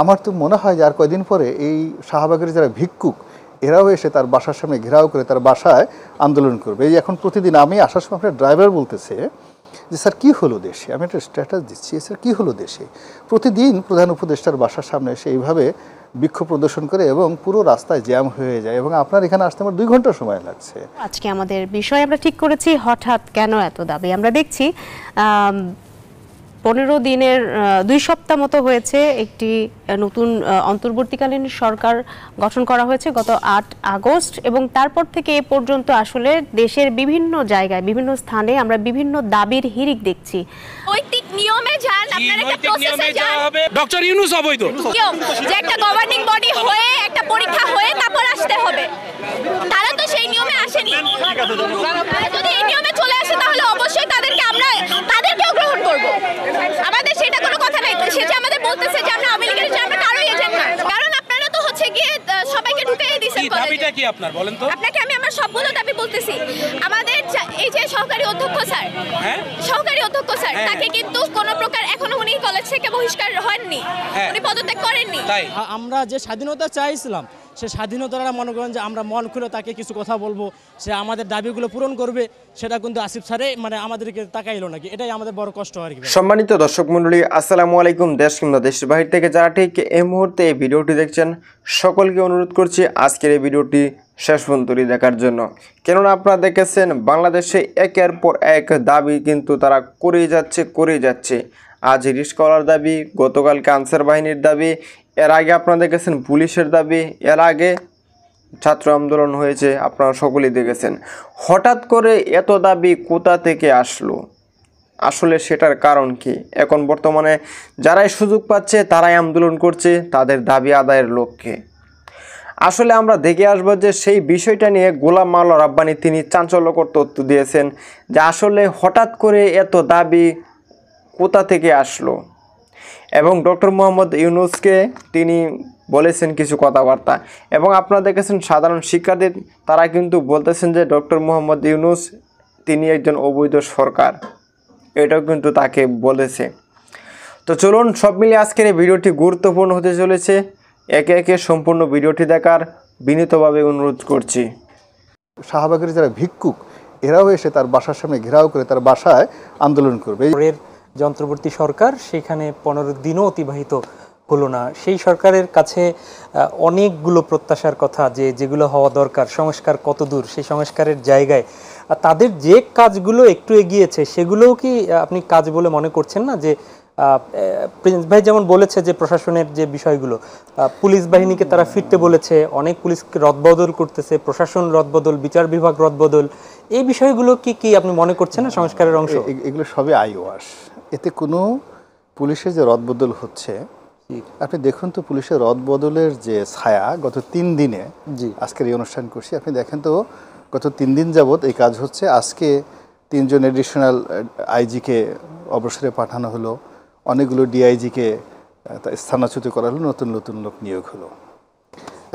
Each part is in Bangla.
আমার তো মনে হয় যে আর কয়দিন পরে এই শাহবাগের যারা ভিক্ষুক এরাও এসে তার বাসার সামনে ঘেরাও করে তার বাসায় আন্দোলন করবে এই এখন প্রতিদিন আমি আসার সময় আপনার ড্রাইভার বলতেছে যে স্যার কী হলো দেশে আমি একটা স্ট্যাটাস দিচ্ছি স্যার কী হলো দেশে প্রতিদিন প্রধান উপদেষ্টার বাসার সামনে এসে এইভাবে বিক্ষোভ প্রদর্শন করে এবং পুরো রাস্তায় জ্যাম হয়ে যায় এবং আপনার এখানে আসতে আমার দুই ঘন্টা সময় লাগছে আজকে আমাদের বিষয় আমরা ঠিক করেছি হঠাৎ কেন এত দাবি আমরা দেখছি পনেরো দিনের দুই সপ্তাহ মতো হয়েছে একটি নতুন অন্তর্বর্তীকালীন সরকার গঠন করা হয়েছে গত আট আগস্ট এবং তারপর থেকে এ পর্যন্ত আসলে দেশের বিভিন্ন জায়গায় বিভিন্ন স্থানে আমরা বিভিন্ন দাবির হিরিক দেখছি একটা তারা তো সেই নিয়মে আসেনি যদি এই নিয়মে চলে আসে তাহলে আমরা তাদেরকেও গ্রহণ করব আমাদের সেটা কোনো কথা নাই সে যে আমাদের বলতেছে যে আমরা আওয়ামী লীগের আমরা কারোই এজেন্ট না কারণ আপনারা তো হচ্ছে গিয়ে সবাইকে ঢুকে দিয়েছেন দাবিটা কি আপনার বলেন তো আপনাকে আমি আমার সবগুলো দাবি বলতেছি আমাদের এই যে সহকারী অধ্যক্ষ স্যার হ্যাঁ? সহকারী অধ্যক্ষ স্যার হ্যাঁ, তাকে হ্যাঁ। কিন্তু কোন প্রকার এখনো উনি কলেজ থেকে বহিষ্কার হননি উনি পদত্যাগ করেননি আমরা যে স্বাধীনতা চাইছিলাম সে স্বাধীনতারা মনে করেন যে আমরা মন খুলে তাকে কিছু কথা বলবো সে আমাদের দাবিগুলো পূরণ করবে সেটা কিন্তু আসিফ স্যারে মানে আমাদেরকে তাকাইলো নাকি এটাই আমাদের বড় কষ্ট আর কি সম্মানিত দর্শক মন্ডলী আসসালামু আলাইকুম দেশ কিংবা দেশের বাহির থেকে যারা ঠিক এই মুহূর্তে এই ভিডিওটি দেখছেন সকলকে অনুরোধ করছি আজকের এই ভিডিওটি শেষ পর্যন্ত দেখার জন্য কেননা আপনারা দেখেছেন বাংলাদেশে একের পর এক দাবি কিন্তু তারা করে যাচ্ছে করে যাচ্ছে আজ করার দাবি গতকাল ক্যান্সার বাহিনীর দাবি এর আগে আপনারা দেখেছেন পুলিশের দাবি এর আগে ছাত্র আন্দোলন হয়েছে আপনারা সকলেই দেখেছেন হঠাৎ করে এত দাবি কোথা থেকে আসলো আসলে সেটার কারণ কি এখন বর্তমানে যারাই সুযোগ পাচ্ছে তারাই আন্দোলন করছে তাদের দাবি আদায়ের লক্ষ্যে আসলে আমরা দেখে আসবো যে সেই বিষয়টা নিয়ে গোলাম মাল রাব্বানি তিনি চাঞ্চল্যকর তথ্য দিয়েছেন যে আসলে হঠাৎ করে এত দাবি কোথা থেকে আসলো এবং ডক্টর মোহাম্মদ ইউনুসকে তিনি বলেছেন কিছু কথাবার্তা এবং আপনারা দেখেছেন সাধারণ শিক্ষার্থী তারা কিন্তু বলতেছেন যে ডক্টর মোহাম্মদ ইউনুস তিনি একজন অবৈধ সরকার এটাও কিন্তু তাকে বলেছে তো চলুন সব মিলিয়ে আজকের এই ভিডিওটি গুরুত্বপূর্ণ হতে চলেছে একে একে সম্পূর্ণ ভিডিওটি দেখার বিনীতভাবে অনুরোধ করছি শাহবাগের যারা ভিক্ষুক এরাও এসে তার বাসার সামনে ঘেরাও করে তার বাসায় আন্দোলন করবে যন্ত্রবর্তী সরকার সেখানে পনেরো দিনও অতিবাহিত হলো না সেই সরকারের কাছে অনেকগুলো প্রত্যাশার কথা যে যেগুলো হওয়া দরকার সংস্কার কত দূর সেই সংস্কারের জায়গায় তাদের যে কাজগুলো একটু এগিয়েছে সেগুলোও কি আপনি কাজ বলে মনে করছেন না যে প্রিন্স ভাই যেমন বলেছে যে প্রশাসনের যে বিষয়গুলো পুলিশ বাহিনীকে তারা ফিরতে বলেছে অনেক পুলিশকে রদবদল করতেছে প্রশাসন রদবদল বিচার বিভাগ রদবদল এই বিষয়গুলো কি কি আপনি মনে করছেন না সংস্কারের অংশ এগুলো সবই আইওয়াস এতে কোনো পুলিশের যে রদবদল হচ্ছে আপনি দেখুন তো পুলিশের রদবদলের যে ছায়া গত তিন দিনে জি আজকের এই অনুষ্ঠান করছি আপনি দেখেন তো গত তিন দিন যাবৎ এই কাজ হচ্ছে আজকে তিনজন এডিশনাল আইজিকে অবসরে পাঠানো হলো অনেকগুলো ডিআইজিকে স্থানাচ্যুত করা হলো নতুন নতুন লোক নিয়োগ হলো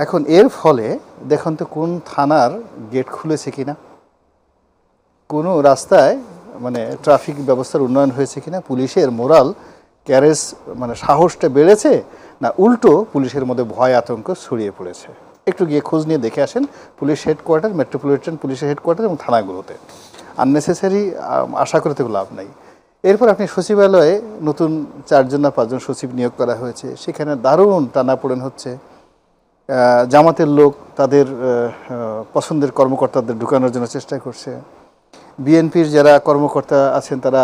এখন এর ফলে দেখুন তো কোন থানার গেট খুলেছে কিনা কোনো রাস্তায় মানে ট্রাফিক ব্যবস্থার উন্নয়ন হয়েছে কিনা পুলিশের মোরাল ক্যারেজ মানে সাহসটা বেড়েছে না উল্টো পুলিশের মধ্যে ভয় আতঙ্ক ছড়িয়ে পড়েছে একটু গিয়ে খোঁজ নিয়ে দেখে আসেন পুলিশ হেডকোয়ার্টার মেট্রোপলিটন পুলিশের হেডকোয়ার্টার এবং থানাগুলোতে আননেসেসারি আশা করতে লাভ নাই এরপর আপনি সচিবালয়ে নতুন চারজন না পাঁচজন সচিব নিয়োগ করা হয়েছে সেখানে দারুণ টানাপোড়েন হচ্ছে জামাতের লোক তাদের পছন্দের কর্মকর্তাদের ঢুকানোর জন্য চেষ্টা করছে বিএনপির যারা কর্মকর্তা আছেন তারা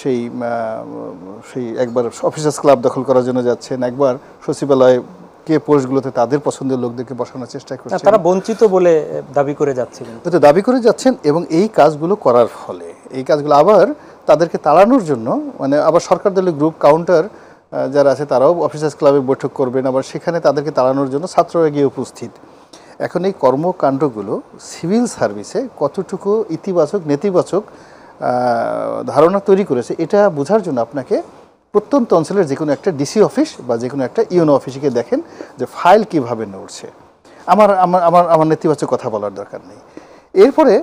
সেই সেই একবার অফিসার্স ক্লাব দখল করার জন্য যাচ্ছেন একবার সচিবালয়ে কে পোস্টগুলোতে তাদের পছন্দের লোকদেরকে বসানোর চেষ্টা করছেন তারা বঞ্চিত বলে দাবি করে যাচ্ছেন দাবি করে যাচ্ছেন এবং এই কাজগুলো করার ফলে এই কাজগুলো আবার তাদেরকে তাড়ানোর জন্য মানে আবার সরকার দলীয় গ্রুপ কাউন্টার যারা আছে তারাও অফিসার্স ক্লাবে বৈঠক করবেন আবার সেখানে তাদেরকে তাড়ানোর জন্য ছাত্ররা গিয়ে উপস্থিত এখন এই কর্মকাণ্ডগুলো সিভিল সার্ভিসে কতটুকু ইতিবাচক নেতিবাচক ধারণা তৈরি করেছে এটা বোঝার জন্য আপনাকে প্রত্যন্ত অঞ্চলের যে কোনো একটা ডিসি অফিস বা যে কোনো একটা ইউনো অফিসকে দেখেন যে ফাইল কীভাবে নড়ছে আমার আমার আমার আমার নেতিবাচক কথা বলার দরকার নেই এরপরে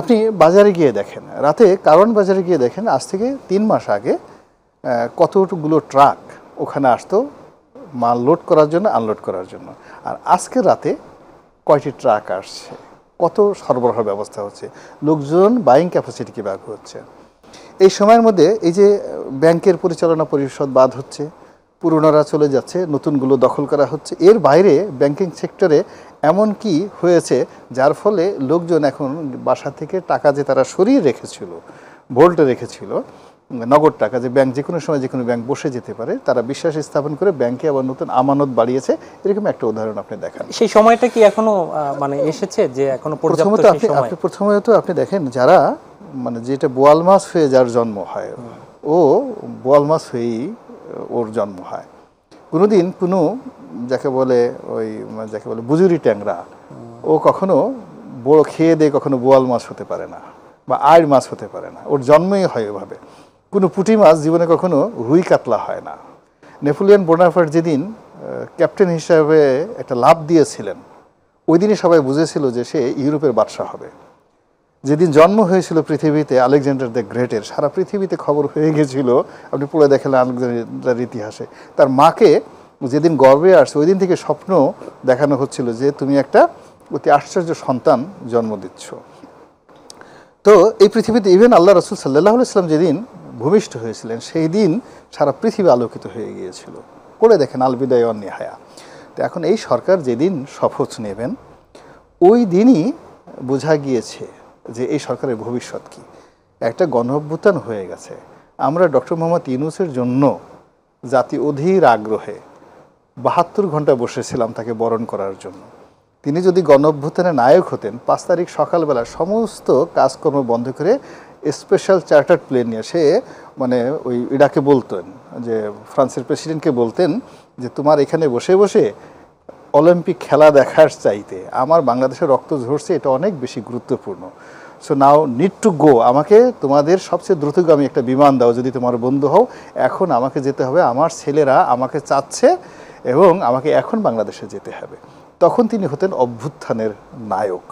আপনি বাজারে গিয়ে দেখেন রাতে কারণ বাজারে গিয়ে দেখেন আজ থেকে তিন মাস আগে কতগুলো ট্রাক ওখানে আসতো মাল লোড করার জন্য আনলোড করার জন্য আর আজকে রাতে কয়টি ট্রাক আসছে কত সরবরাহ ব্যবস্থা হচ্ছে লোকজন বাইং ক্যাপাসিটি কীভাবে হচ্ছে এই সময়ের মধ্যে এই যে ব্যাংকের পরিচালনা পরিষদ বাদ হচ্ছে পুরোনোরা চলে যাচ্ছে নতুনগুলো দখল করা হচ্ছে এর বাইরে ব্যাংকিং সেক্টরে এমন কি হয়েছে যার ফলে লোকজন এখন বাসা থেকে টাকা যে তারা সরিয়ে রেখেছিল ভোল্টে রেখেছিল নগদ টাকা যে ব্যাংক যে কোনো সময় যে কোনো ব্যাংক বসে যেতে পারে তারা বিশ্বাস স্থাপন করে ব্যাংকে আবার নতুন আমানত বাড়িয়েছে এরকম একটা উদাহরণ আপনি দেখান সেই সময়টা কি এখনো মানে এসেছে যে এখনো প্রথমত আপনি আপনি প্রথমত আপনি দেখেন যারা মানে যেটা বোয়াল মাছ হয়ে যার জন্ম হয় ও বোয়াল মাছ হয়েই ওর জন্ম হয় কোনোদিন কোনো যাকে বলে ওই মানে যাকে বলে বুজুরি ট্যাংরা ও কখনো বড় খেয়ে দিয়ে কখনো বোয়াল মাছ হতে পারে না বা আড় মাছ হতে পারে না ওর জন্মই হয় ওভাবে কোনো পুঁটি মাছ জীবনে কখনো রুই কাতলা হয় না নেপোলিয়ান বোনাফার যেদিন ক্যাপ্টেন হিসাবে একটা লাভ দিয়েছিলেন ওই দিনই সবাই বুঝেছিল যে সে ইউরোপের বাদশাহ হবে যেদিন জন্ম হয়েছিল পৃথিবীতে আলেকজান্ডার দ্য গ্রেটের সারা পৃথিবীতে খবর হয়ে গেছিল আপনি পড়ে দেখেন আলেকজান্ডার ইতিহাসে তার মাকে যেদিন গর্বে আসছে ওই দিন থেকে স্বপ্ন দেখানো হচ্ছিল যে তুমি একটা অতি আশ্চর্য সন্তান জন্ম দিচ্ছ তো এই পৃথিবীতে ইভেন আল্লাহ রসুল সাল্লাহ ইসলাম যেদিন ভূমিষ্ঠ হয়েছিলেন সেই দিন সারা পৃথিবী আলোকিত হয়ে গিয়েছিল করে দেখেন আলবিদায় অন্যহায়া তো এখন এই সরকার যেদিন শপথ নেবেন ওই দিনই বোঝা গিয়েছে যে এই সরকারের ভবিষ্যৎ কি একটা গণভ্যুত্থান হয়ে গেছে আমরা ডক্টর মোহাম্মদ ইউনুসের জন্য জাতি অধীর আগ্রহে বাহাত্তর ঘন্টা বসেছিলাম তাকে বরণ করার জন্য তিনি যদি গণ নায়ক হতেন পাঁচ তারিখ সকালবেলা সমস্ত কাজকর্ম বন্ধ করে স্পেশাল চার্টার্ড প্লেন নিয়ে সে মানে ওই ইডাকে বলতেন যে ফ্রান্সের প্রেসিডেন্টকে বলতেন যে তোমার এখানে বসে বসে অলিম্পিক খেলা দেখার চাইতে আমার বাংলাদেশে রক্ত ঝরছে এটা অনেক বেশি গুরুত্বপূর্ণ so now need to go আমাকে তোমাদের সবচেয়ে দ্রুতগামী একটা বিমান দাও যদি তোমার বন্ধু হও এখন আমাকে যেতে হবে আমার ছেলেরা আমাকে চাচ্ছে এবং আমাকে এখন বাংলাদেশে যেতে হবে তখন তিনি হতেন অভ্যুত্থানের নায়ক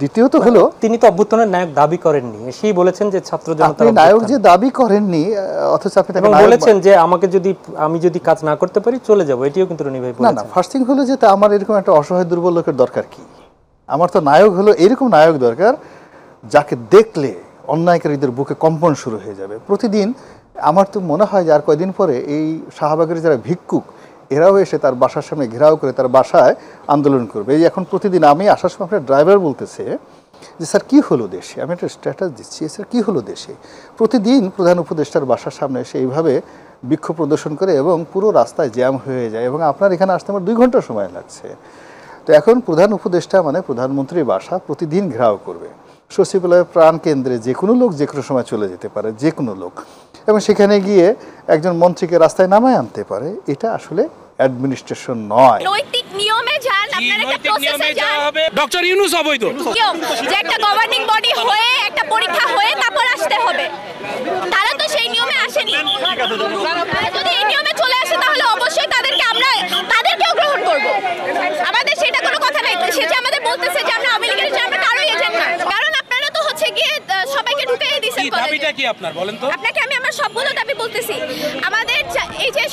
দ্বিতীয়ত হলো তিনি তো অভ্যুত্থানের নায়ক দাবি করেননি সেই বলেছেন যে ছাত্র জনতা নায়ক যে দাবি করেননি অথচ আপনি তাকে বলেছেন যে আমাকে যদি আমি যদি কাজ না করতে পারি চলে যাব এটিও কিন্তু রনি ভাই না না ফার্স্ট থিং হলো যে তা আমার এরকম একটা অসহায় দুর্বল লোকের দরকার কি আমার তো নায়ক হলো এরকম নায়ক দরকার যাকে দেখলে অন্যায়কারীদের বুকে কম্পন শুরু হয়ে যাবে প্রতিদিন আমার তো মনে হয় যে আর কয়দিন পরে এই শাহবাগের যারা ভিক্ষুক এরাও এসে তার বাসার সামনে ঘেরাও করে তার বাসায় আন্দোলন করবে এই এখন প্রতিদিন আমি আসার সময় আপনার ড্রাইভার বলতেছে যে স্যার কী হলো দেশে আমি একটা স্ট্যাটাস দিচ্ছি স্যার কী হলো দেশে প্রতিদিন প্রধান উপদেষ্টার বাসার সামনে এসে এইভাবে বিক্ষোভ প্রদর্শন করে এবং পুরো রাস্তায় জ্যাম হয়ে যায় এবং আপনার এখানে আসতে আমার দুই ঘন্টা সময় লাগছে তো এখন প্রধান উপদেষ্টা মানে প্রধানমন্ত্রীর বাসা প্রতিদিন ঘেরাও করবে সচিবালয়ের প্রাণ কেন্দ্রে যে কোনো লোক যে কোনো সময় চলে যেতে পারে যে কোনো লোক এবং সেখানে গিয়ে একজন মন্ত্রীকে রাস্তায় নামায় আনতে পারে এটা আসলে অ্যাডমিনিস্ট্রেশন নয় নৈতিক নিয়মে যান আপনারা একটা প্রসেসে যান ডক্টর ইউনুস অবৈধ যে একটা গভর্নিং বডি হয়ে একটা পরীক্ষা হয়ে তারপর আসতে হবে তারা তো সেই নিয়মে আসেনি যদি এই নিয়মে চলে আসে তাহলে অবশ্যই তাদেরকে আমরা তাদেরকেও গ্রহণ করব আমাদের সেটা কোনো কথা নাই সে যে আমাদের বলতেছে যে আমরা আমেরিকার যে আমরা কারোই এজেন্ট না কারণ আপনারা তো হচ্ছে গিয়ে সবাইকে ঢুকিয়ে দিয়েছেন কি দাবিটা কি আপনার বলেন তো আপনাকে আমি আমার সবগুলো দাবি বলতেছি আমার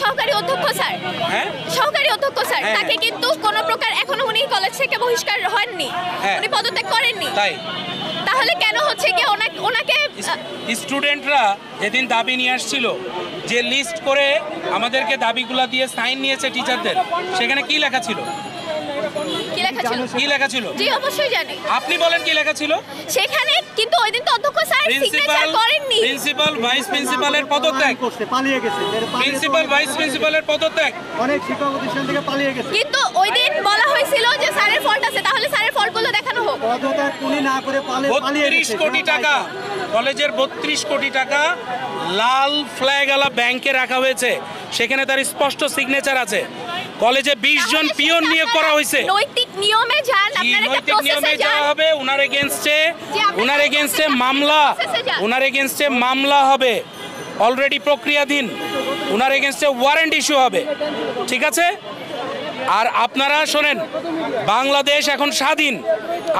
সহকারী অধ্যক্ষ স্যার হ্যাঁ? সহকারী অধ্যক্ষ স্যার হ্যাঁ। তাকে কিন্তু কোন প্রকার এখনো উনি কলেজ থেকে বহিষ্কার হননি হ্যাঁ। উনি পদত্যাগ করেননি তাই তাহলে কেন হচ্ছে কি ওনাকে স্টুডেন্টরা যেদিন দাবি নিয়ে আসছিল যে লিস্ট করে আমাদেরকে দাবিগুলা দিয়ে সাইন নিয়েছে টিচারদের সেখানে কি লেখা ছিল কি লেখা ছিল আপনি বলেন কি লেখা ছিল সেখানে কিন্তু ওই দিন ভাইস প্রিন্সিপালের পদত্যাগ বলা হয়েছিল আছে তাহলে দেখানো না করে কোটি টাকা কলেজের কোটি টাকা লাল ব্যাংকে রাখা হয়েছে সেখানে তার স্পষ্ট সিগনেচার আছে কলেজে 20 জন পিয়ন নিয়োগ করা হয়েছে নৈতিক নিয়মে যান আপনারা একটা যাওয়া হবে ওনার এগেইনস্টে ওনার এগেইনস্টে মামলা ওনার এগেইনস্টে মামলা হবে অলরেডি প্রক্রিয়াধীন ওনার এগেইনস্টে ওয়ারেন্ট ইস্যু হবে ঠিক আছে আর আপনারা শোনেন বাংলাদেশ এখন স্বাধীন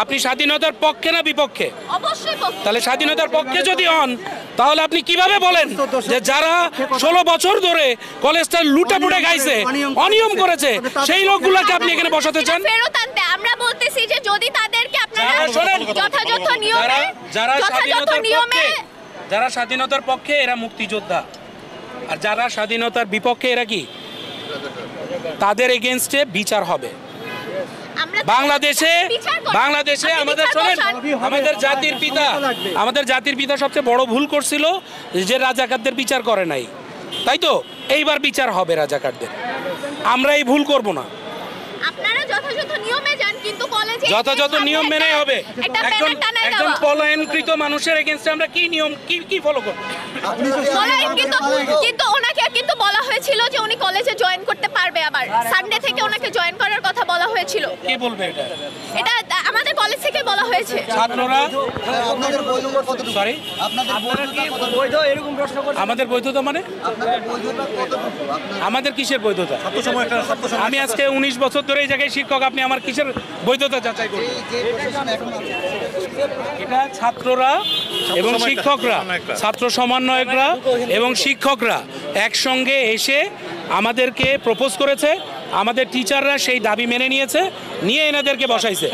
আপনি স্বাধীনতার পক্ষে না বিপক্ষে তাহলে স্বাধীনতার পক্ষে যদি হন তাহলে আপনি কিভাবে বলেন যে যারা ষোলো বছর ধরে কলেজটা লুটা পুটে গাইছে অনিয়ম করেছে সেই লোকগুলোকে আপনি এখানে বসাতে চান যারা যারা স্বাধীনতার পক্ষে এরা মুক্তিযোদ্ধা আর যারা স্বাধীনতার বিপক্ষে এরা কি তাদের এগেনস্টে বিচার হবে বাংলাদেশে বাংলাদেশে আমাদের শোনেন আমাদের জাতির পিতা আমাদের জাতির পিতা সবচেয়ে বড় ভুল করছিল যে রাজাকারদের বিচার করে নাই তাই তো এইবার বিচার হবে রাজাকারদের আমরা এই ভুল করব না যথাযথ নিয়ম মেনে হবে একজন একজন পলায়নকৃত মানুষের এগেনস্টে আমরা কি নিয়ম কি কি ফলো করব কিন্তু কিন্তু ওনাকে কিন্তু বলা হয়েছিল যে উনি কলেজে জয়েন করতে পারবে আবার সানডে থেকে ওনাকে জয়েন করার কথা বলা হয়েছিল কে বলবে এটা এটা আমাদের কলেজ থেকে বলা হয়েছে ছাত্ররা হ্যাঁ, আপনাদের বৈধতা কত সরি আপনাদের বৈধ এরকম প্রশ্ন করছেন আমাদের বৈধতা মানে আমাদের কিসের বৈধতা আমি আজকে উনিশ বছর ধরে এই জায়গায় শিক্ষক আপনি আমার কিসের বৈধতা এটা ছাত্ররা এবং শিক্ষকরা ছাত্র সমন্বয়করা এবং শিক্ষকরা একসঙ্গে এসে আমাদেরকে প্রপোজ করেছে আমাদের টিচাররা সেই দাবি মেনে নিয়েছে নিয়ে এনাদেরকে বসাইছে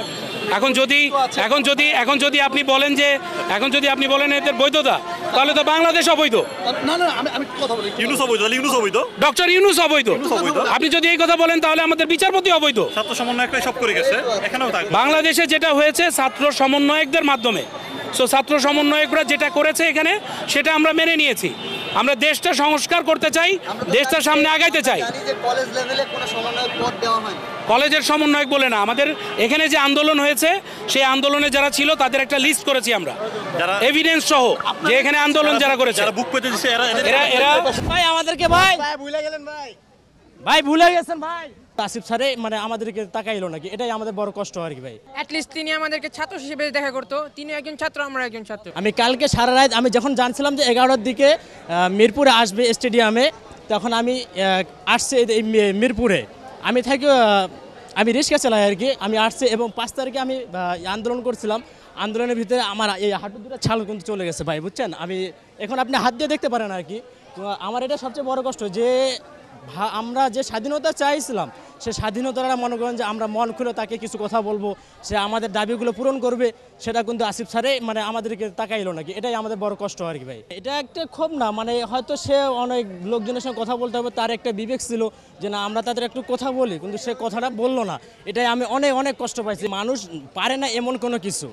এখন যদি এখন যদি এখন যদি আপনি বলেন যে এখন যদি আপনি বলেন এদের বৈধতা তাহলে তো বাংলাদেশ অবৈধ না অবৈধ ইউনুস অবৈধ ডক্টর ইউনুস অবৈধ আপনি যদি এই কথা বলেন তাহলে আমাদের বিচারপতি অবৈধ ছাত্র সমন্বয়করাই সব করে গেছে বাংলাদেশে যেটা হয়েছে ছাত্র সমন্বয়কদের মাধ্যমে সো ছাত্র সমন্বয়করা যেটা করেছে এখানে সেটা আমরা মেনে নিয়েছি আমরা দেশটা সংস্কার করতে চাই দেশটা সামনে আগাইতে চাই কলেজের সমন্বয়ক বলে না আমাদের এখানে যে আন্দোলন হয়েছে সেই আন্দোলনে যারা ছিল তাদের একটা লিস্ট করেছি আমরা এভিডেন্স সহ যে এখানে আন্দোলন যারা করেছে ভাই আমাদেরকে ভাই ভুলে ভাই ভাই ভুলে গেছেন ভাই তাসিফ স্যারে মানে আমাদেরকে তাকাইলো নাকি এটাই আমাদের বড় কষ্ট আর কি ভাই অ্যাটলিস্ট তিনি আমাদেরকে ছাত্র হিসেবে দেখা করতো তিনি একজন ছাত্র আমরা একজন ছাত্র আমি কালকে সারা রাত আমি যখন জানছিলাম যে এগারোটার দিকে মিরপুরে আসবে স্টেডিয়ামে তখন আমি আসছে এই মিরপুরে আমি থাকি আমি রিক্সা চালাই আর কি আমি আসছে এবং পাঁচ তারিখে আমি আন্দোলন করছিলাম আন্দোলনের ভিতরে আমার এই হাঁটু দুটো ছাল কিন্তু চলে গেছে ভাই বুঝছেন আমি এখন আপনি হাত দিয়ে দেখতে পারেন আর কি তো আমার এটা সবচেয়ে বড় কষ্ট যে আমরা যে স্বাধীনতা চাইছিলাম সে স্বাধীনতারা মনে করেন যে আমরা মন খুলে তাকে কিছু কথা বলবো সে আমাদের দাবিগুলো পূরণ করবে সেটা কিন্তু আসিফ স্যারে মানে আমাদেরকে তাকাইলো নাকি এটাই আমাদের বড় কষ্ট আর কি ভাই এটা একটা ক্ষোভ না মানে হয়তো সে অনেক লোকজনের সঙ্গে কথা বলতে হবে তার একটা বিবেক ছিল যে না আমরা তাদের একটু কথা বলি কিন্তু সে কথাটা বললো না এটাই আমি অনেক অনেক কষ্ট পাইছি মানুষ পারে না এমন কোনো কিছু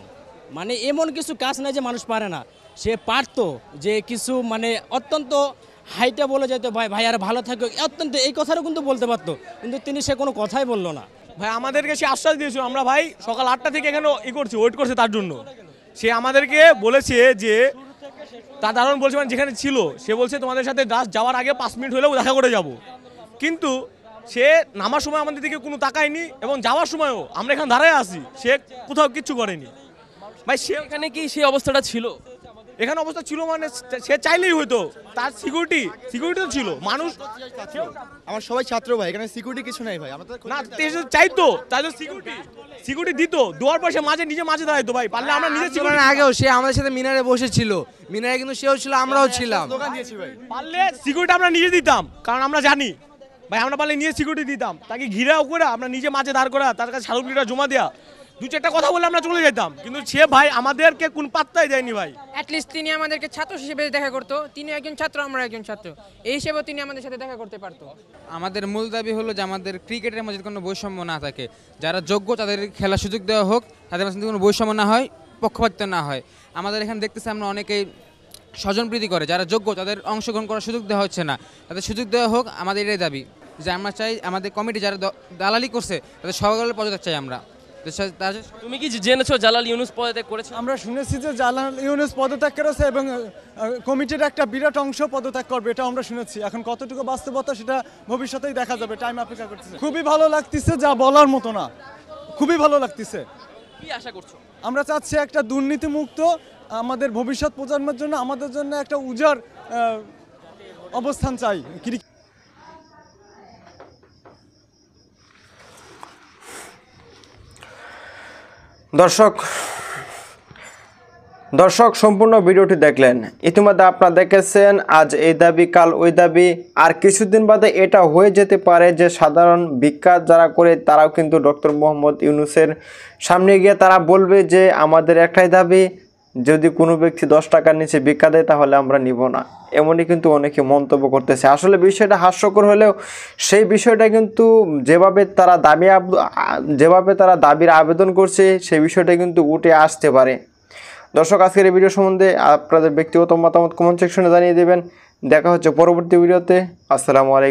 মানে এমন কিছু কাজ নাই যে মানুষ পারে না সে পারতো যে কিছু মানে অত্যন্ত হাইটা বলে যেত ভাই ভাই আর ভালো থাকো অত্যন্ত এই কথাটাও কিন্তু বলতে পারতো কিন্তু তিনি সে কোনো কথাই বললো না ভাই আমাদেরকে সে আশ্বাস দিয়েছিল আমরা ভাই সকাল আটটা থেকে এখানে ই করছি ওয়েট করছে তার জন্য সে আমাদেরকে বলেছে যে তার দারুণ বলছে মানে যেখানে ছিল সে বলছে তোমাদের সাথে দাস যাওয়ার আগে পাঁচ মিনিট হলেও দেখা করে যাব কিন্তু সে নামার সময় আমাদের দিকে কোনো তাকায়নি এবং যাওয়ার সময়ও আমরা এখানে দাঁড়ায় আসি সে কোথাও কিচ্ছু করেনি ভাই সে এখানে কি সেই অবস্থাটা ছিল এখানে অবস্থা ছিল মানে সে চাইলেই হইতো তার সিকিউরিটি সিকিউরিটি তো ছিল মানুষ আমার সবাই ছাত্র ভাই এখানে সিকিউরিটি কিছু নাই ভাই আমার না চাইতো তার সিকিউরিটি সিকিউরিটি দিত দুয়ার পাশে মাঝে নিজে মাঝে দাঁড়াইতো ভাই পারলে আমরা নিজে ছিল না আগেও সে আমাদের সাথে মিনারে বসেছিল মিনারে কিন্তু সেও ছিল আমরাও হ্যাঁ, ছিলাম পারলে সিকিউরিটি আমরা নিজে দিতাম কারণ আমরা জানি ভাই আমরা পারলে নিজে সিকিউরিটি দিতাম তাকে ঘিরে করে আমরা নিজে মাঝে দাঁড় করা তার কাছে সারুপিটা জমা দেওয়া দু চারটা কথা বলে আমরা চলে যেতাম কিন্তু সে ভাই আমাদেরকে কোন পাত্তাই দেয়নি ভাই অ্যাটলিস্ট তিনি আমাদেরকে ছাত্র হিসেবে দেখা করতো তিনি একজন ছাত্র আমরা একজন ছাত্র এই হিসেবে তিনি আমাদের সাথে দেখা করতে পারতো আমাদের মূল দাবি হলো যে আমাদের ক্রিকেটের মধ্যে কোনো বৈষম্য না থাকে যারা যোগ্য তাদের খেলার সুযোগ দেওয়া হোক তাদের মধ্যে কোনো বৈষম্য না হয় পক্ষপাতিত্ব না হয় আমাদের এখানে দেখতেছি আমরা অনেকেই স্বজনপ্রীতি করে যারা যোগ্য তাদের অংশগ্রহণ করার সুযোগ দেওয়া হচ্ছে না তাদের সুযোগ দেওয়া হোক আমাদের এটাই দাবি যে আমরা চাই আমাদের কমিটি যারা দালালি করছে তাদের সকলের পদত্যাগ চাই আমরা তুমি কি জেনেছো জালাল ইউনুস পদত্যাগ করেছে আমরা শুনেছি যে জালাল ইউনুস পদত্যাগ করেছে এবং কমিটির একটা বিরাট অংশ পদত্যাগ করবে এটা আমরা শুনেছি এখন কতটুকু বাস্তবতা সেটা ভবিষ্যতেই দেখা যাবে টাইম অপেক্ষা করতেছে খুবই ভালো লাগতেছে যা বলার মতো না খুবই ভালো লাগতেছে কি আশা করছো আমরা চাচ্ছি একটা দুর্নীতিমুক্ত আমাদের ভবিষ্যৎ প্রজন্মের জন্য আমাদের জন্য একটা উজার অবস্থান চাই দর্শক দর্শক সম্পূর্ণ ভিডিওটি দেখলেন ইতিমধ্যে আপনারা দেখেছেন আজ এই দাবি কাল ওই দাবি আর কিছুদিন বাদে এটা হয়ে যেতে পারে যে সাধারণ ভিক্ষা যারা করে তারাও কিন্তু ডক্টর মোহাম্মদ ইউনুসের সামনে গিয়ে তারা বলবে যে আমাদের একটাই দাবি যদি কোনো ব্যক্তি দশ টাকার নিচে বিক্রা দেয় তাহলে আমরা নিব না এমনই কিন্তু অনেকে মন্তব্য করতেছে আসলে বিষয়টা হাস্যকর হলেও সেই বিষয়টা কিন্তু যেভাবে তারা দাবি যেভাবে তারা দাবির আবেদন করছে সেই বিষয়টা কিন্তু উঠে আসতে পারে দর্শক আজকের এই ভিডিও সম্বন্ধে আপনাদের ব্যক্তিগত মতামত কমেন্ট সেকশনে জানিয়ে দেবেন দেখা হচ্ছে পরবর্তী ভিডিওতে আসসালামু আলাইকুম